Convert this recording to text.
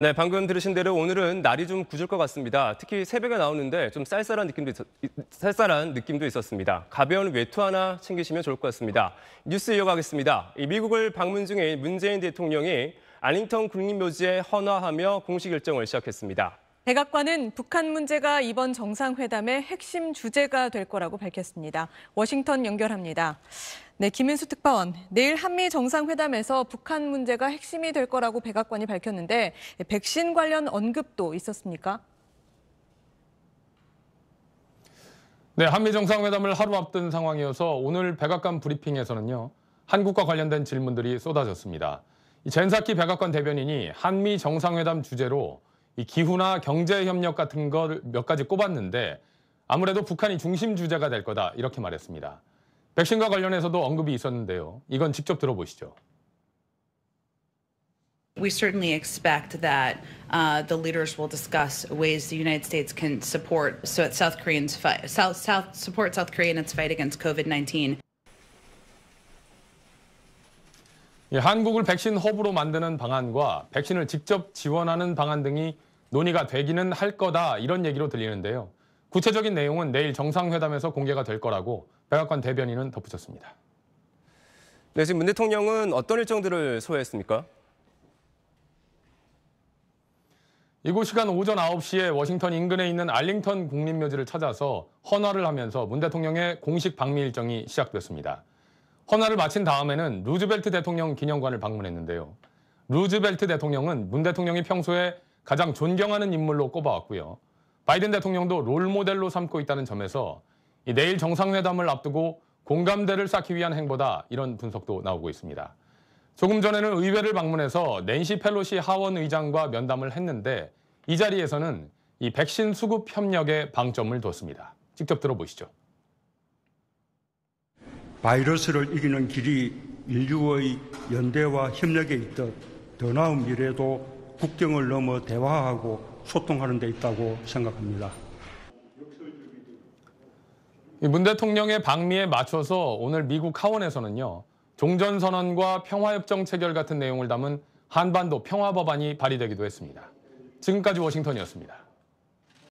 네, 방금 들으신 대로 오늘은 날이 좀 굳을 것 같습니다. 특히 새벽에 나오는데 좀 쌀쌀한 느낌도 있었, 쌀쌀한 느낌도 있었습니다. 가벼운 외투 하나 챙기시면 좋을 것 같습니다. 뉴스 이어가겠습니다. 미국을 방문 중인 문재인 대통령이 알링턴 국립묘지에 헌화하며 공식 일정을 시작했습니다. 백악관은 북한 문제가 이번 정상회담의 핵심 주제가 될 거라고 밝혔습니다. 워싱턴 연결합니다. 네, 김윤수 특파원. 내일 한미 정상회담에서 북한 문제가 핵심이 될 거라고 백악관이 밝혔는데 백신 관련 언급도 있었습니까? 네, 한미 정상회담을 하루 앞둔 상황이어서 오늘 백악관 브리핑에서는요. 한국과 관련된 질문들이 쏟아졌습니다. 젠사키 백악관 대변인이 한미 정상회담 주제로 기후나 경제 협력 같은 걸 몇 가지 꼽았는데 아무래도 북한이 중심 주제가 될 거다 이렇게 말했습니다. 백신과 관련해서도 언급이 있었는데요. 이건 직접 들어보시죠. We certainly expect that uh, the leaders will discuss ways the United States can support South Koreans fight, South, South, support South Korea in its fight against COVID-19. 예, 한국을 백신 허브로 만드는 방안과 백신을 직접 지원하는 방안 등이 논의가 되기는 할 거다 이런 얘기로 들리는데요. 구체적인 내용은 내일 정상회담에서 공개가 될 거라고 백악관 대변인은 덧붙였습니다. 네, 지금 문 대통령은 어떤 일정들을 소화했습니까? 이곳 시간 오전 9시에 워싱턴 인근에 있는 알링턴 국립묘지를 찾아서 헌화를 하면서 문 대통령의 공식 방미 일정이 시작됐습니다. 헌화를 마친 다음에는 루즈벨트 대통령 기념관을 방문했는데요. 루즈벨트 대통령은 문 대통령이 평소에 가장 존경하는 인물로 꼽아왔고요. 바이든 대통령도 롤모델로 삼고 있다는 점에서 내일 정상회담을 앞두고 공감대를 쌓기 위한 행보다 이런 분석도 나오고 있습니다. 조금 전에는 의회를 방문해서 낸시 펠로시 하원 의장과 면담을 했는데 이 자리에서는 이 백신 수급 협력에 방점을 뒀습니다. 직접 들어보시죠. 바이러스를 이기는 길이 인류의 연대와 협력에 있듯 더 나은 미래도 국경을 넘어 대화하고 소통하는 데 있다고 생각합니다. 문 대통령의 방미에 맞춰서 오늘 미국 하원에서는요. 종전선언과 평화협정 체결 같은 내용을 담은 한반도 평화법안이 발의되기도 했습니다. 지금까지 워싱턴이었습니다.